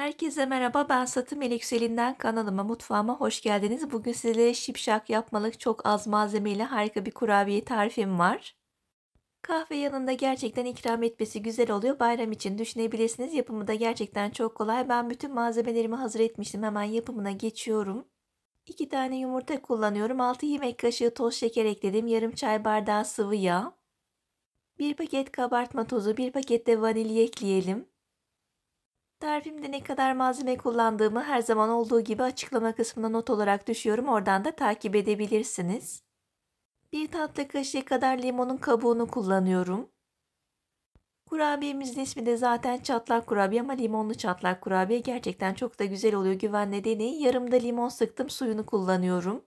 Herkese merhaba ben Satım Melikselinden kanalıma mutfağıma hoş geldiniz. Bugün sizlere şipşak yapmalık çok az malzemeyle harika bir kurabiye tarifim var. Kahve yanında gerçekten ikram etmesi güzel oluyor. Bayram için düşünebilirsiniz. Yapımı da gerçekten çok kolay. Ben bütün malzemelerimi hazır etmiştim. Hemen yapımına geçiyorum. 2 tane yumurta kullanıyorum. 6 yemek kaşığı toz şeker ekledim. Yarım çay bardağı sıvı yağ. 1 paket kabartma tozu, 1 paket de vanilya ekleyelim. Tarifimde ne kadar malzeme kullandığımı her zaman olduğu gibi açıklama kısmına not olarak düşüyorum. Oradan da takip edebilirsiniz. Bir tatlı kaşığı kadar limonun kabuğunu kullanıyorum. Kurabiyemizin ismi de zaten çatlak kurabiye ama limonlu çatlak kurabiye gerçekten çok da güzel oluyor. Güvenle deneyin. Yarım da limon sıktım suyunu kullanıyorum.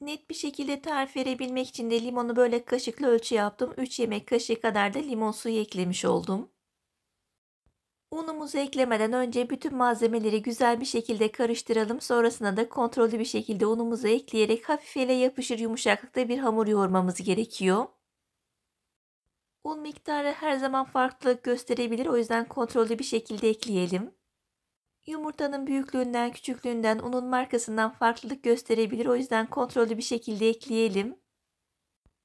Net bir şekilde tarif verebilmek için de limonu böyle kaşıkla ölçü yaptım. 3 yemek kaşığı kadar da limon suyu eklemiş oldum. Unumuzu eklemeden önce bütün malzemeleri güzel bir şekilde karıştıralım. Sonrasında da kontrollü bir şekilde unumuzu ekleyerek hafif ele yapışır yumuşaklıkta bir hamur yoğurmamız gerekiyor. Un miktarı her zaman farklılık gösterebilir o yüzden kontrollü bir şekilde ekleyelim. Yumurtanın büyüklüğünden, küçüklüğünden, unun markasından farklılık gösterebilir o yüzden kontrollü bir şekilde ekleyelim.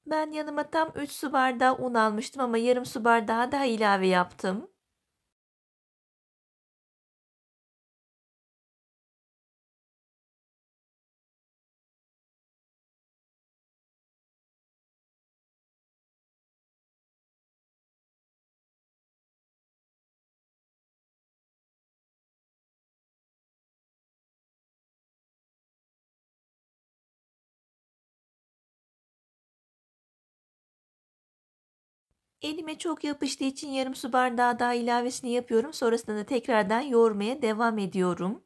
Ben yanıma tam 3 su bardağı un almıştım ama yarım su bardağı daha ilave yaptım. Elime çok yapıştığı için yarım su bardağı daha ilavesini yapıyorum. Sonrasında da tekrardan yoğurmaya devam ediyorum.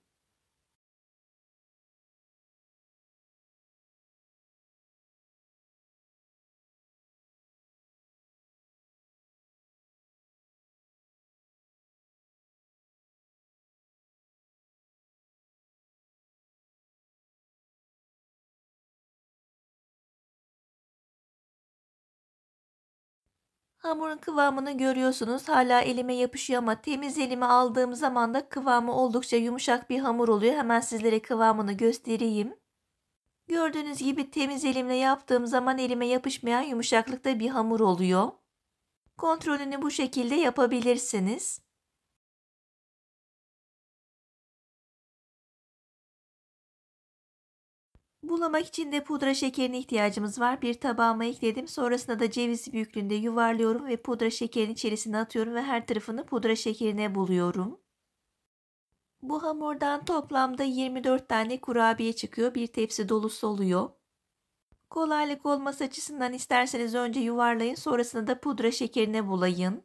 Hamurun kıvamını görüyorsunuz. Hala elime yapışıyor ama temiz elime aldığım zaman da kıvamı oldukça yumuşak bir hamur oluyor. Hemen sizlere kıvamını göstereyim. Gördüğünüz gibi temiz elimle yaptığım zaman elime yapışmayan yumuşaklıkta bir hamur oluyor. Kontrolünü bu şekilde yapabilirsiniz. Bulamak için de pudra şekerine ihtiyacımız var. Bir tabağıma ekledim. Sonrasında da ceviz büyüklüğünde yuvarlıyorum ve pudra şekerinin içerisine atıyorum ve her tarafını pudra şekerine buluyorum. Bu hamurdan toplamda 24 tane kurabiye çıkıyor. Bir tepsi dolusu oluyor. Kolaylık olması açısından isterseniz önce yuvarlayın sonrasında da pudra şekerine bulayın.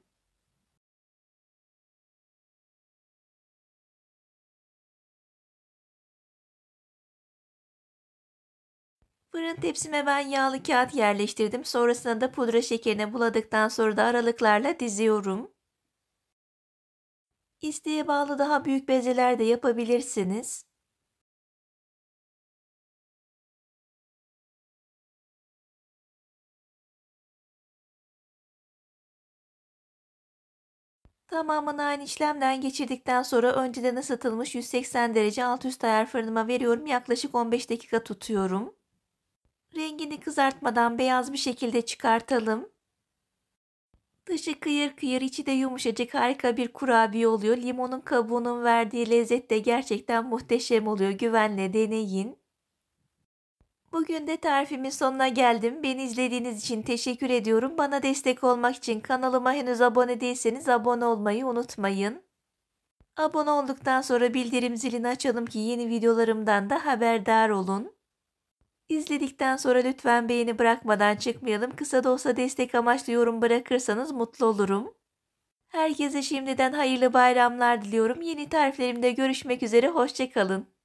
Fırın tepsime ben yağlı kağıt yerleştirdim. Sonrasında da pudra şekerine buladıktan sonra da aralıklarla diziyorum. İsteğe bağlı daha büyük bezeler de yapabilirsiniz. Tamamını aynı işlemden geçirdikten sonra önceden ısıtılmış 180 derece alt üst ayar fırınıma veriyorum. Yaklaşık 15 dakika tutuyorum. Rengini kızartmadan beyaz bir şekilde çıkartalım. Dışı kıyır kıyır içi de yumuşacık harika bir kurabiye oluyor. Limonun kabuğunun verdiği lezzet de gerçekten muhteşem oluyor. Güvenle deneyin. Bugün de tarifimin sonuna geldim. Beni izlediğiniz için teşekkür ediyorum. Bana destek olmak için kanalıma henüz abone değilseniz abone olmayı unutmayın. Abone olduktan sonra bildirim zilini açalım ki yeni videolarımdan da haberdar olun. İzledikten sonra lütfen beğeni bırakmadan çıkmayalım. Kısa da olsa destek amaçlı yorum bırakırsanız mutlu olurum. Herkese şimdiden hayırlı bayramlar diliyorum. Yeni tariflerimde görüşmek üzere. Hoşçakalın.